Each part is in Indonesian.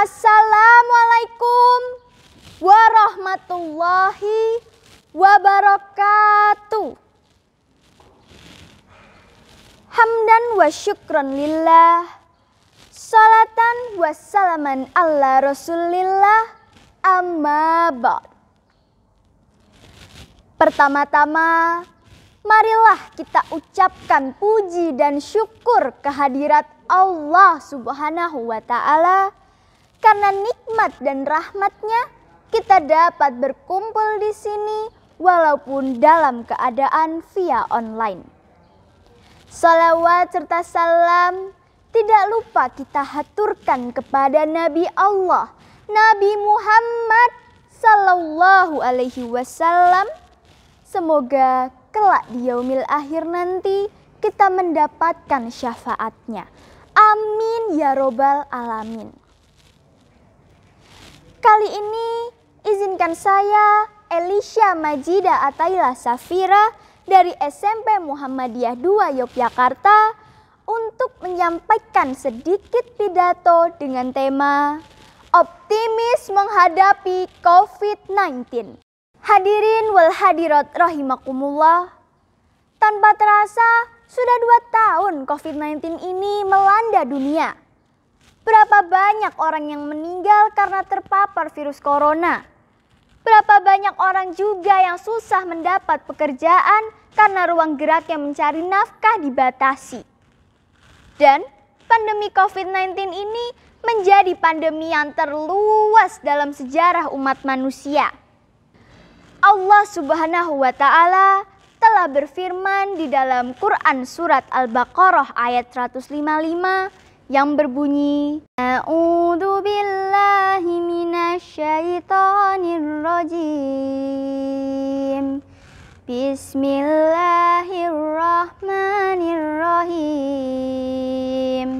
Assalamualaikum warahmatullahi wabarakatuh. Hamdan wa syukran lillah. Salatan wa salaman ala rasulillah. Amma ba'd. Pertama-tama, marilah kita ucapkan puji dan syukur kehadirat Allah Subhanahu wa taala karena nikmat dan rahmatnya, kita dapat berkumpul di sini walaupun dalam keadaan via online. Salawat serta salam tidak lupa kita haturkan kepada Nabi Allah, Nabi Muhammad Sallallahu Alaihi Wasallam. Semoga kelak di yaumil akhir nanti kita mendapatkan syafaatnya. Amin ya robbal alamin. Kali ini izinkan saya Elisha Majida Ataila Safira dari SMP Muhammadiyah 2 Yogyakarta untuk menyampaikan sedikit pidato dengan tema Optimis menghadapi COVID-19. Hadirin wal hadirat rahimakumullah. Tanpa terasa, sudah dua tahun COVID-19 ini melanda dunia Berapa banyak orang yang meninggal karena terpapar virus corona? Berapa banyak orang juga yang susah mendapat pekerjaan karena ruang gerak yang mencari nafkah dibatasi? Dan pandemi COVID-19 ini menjadi pandemi yang terluas dalam sejarah umat manusia. Allah Subhanahu wa taala telah berfirman di dalam Quran surat Al-Baqarah ayat 155 yang berbunyi A'udzu billahi minasyaitonir rajim Bismillahirrahmanirrahim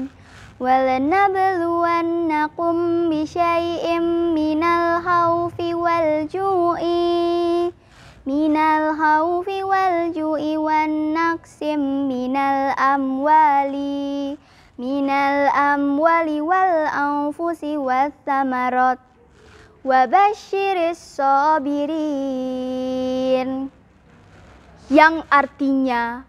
ولنبلونكم بشيء من الخوف والجوع من الخوف والجوع والنقص من الأموال minal amwali wal anfusi wat tamarat wa basyiris yang artinya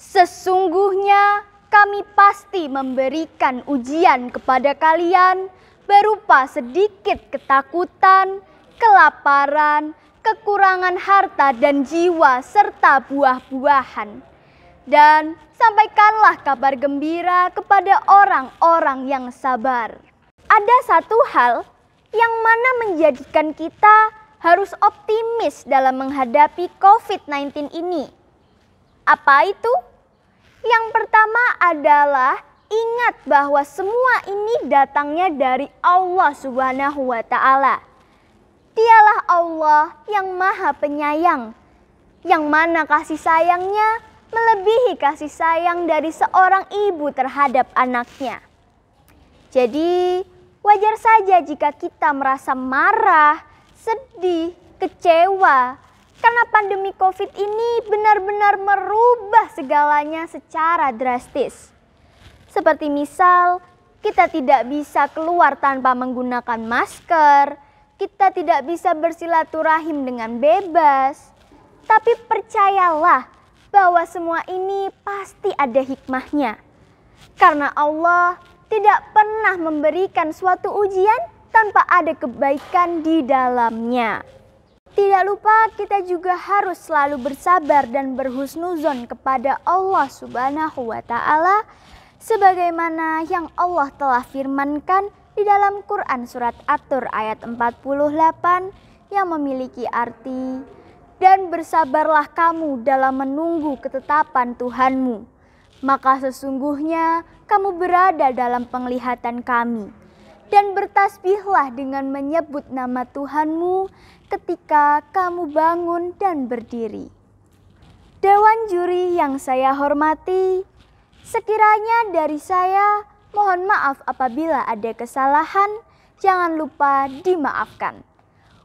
sesungguhnya kami pasti memberikan ujian kepada kalian berupa sedikit ketakutan, kelaparan, kekurangan harta dan jiwa serta buah-buahan dan sampaikanlah kabar gembira kepada orang-orang yang sabar. Ada satu hal yang mana menjadikan kita harus optimis dalam menghadapi COVID-19 ini. Apa itu? Yang pertama adalah ingat bahwa semua ini datangnya dari Allah Subhanahu wa taala. Dialah Allah yang Maha Penyayang, yang mana kasih sayangnya melebihi kasih sayang dari seorang ibu terhadap anaknya. Jadi, wajar saja jika kita merasa marah, sedih, kecewa karena pandemi Covid ini benar-benar merubah segalanya secara drastis. Seperti misal, kita tidak bisa keluar tanpa menggunakan masker, kita tidak bisa bersilaturahim dengan bebas. Tapi percayalah, bahwa semua ini pasti ada hikmahnya. Karena Allah tidak pernah memberikan suatu ujian tanpa ada kebaikan di dalamnya. Tidak lupa kita juga harus selalu bersabar dan berhusnuzon kepada Allah Subhanahu wa taala sebagaimana yang Allah telah firmankan di dalam Quran surat Atur ayat 48 yang memiliki arti dan bersabarlah kamu dalam menunggu ketetapan Tuhanmu. Maka sesungguhnya kamu berada dalam penglihatan kami. Dan bertasbihlah dengan menyebut nama Tuhanmu ketika kamu bangun dan berdiri. Dewan juri yang saya hormati, sekiranya dari saya mohon maaf apabila ada kesalahan, jangan lupa dimaafkan.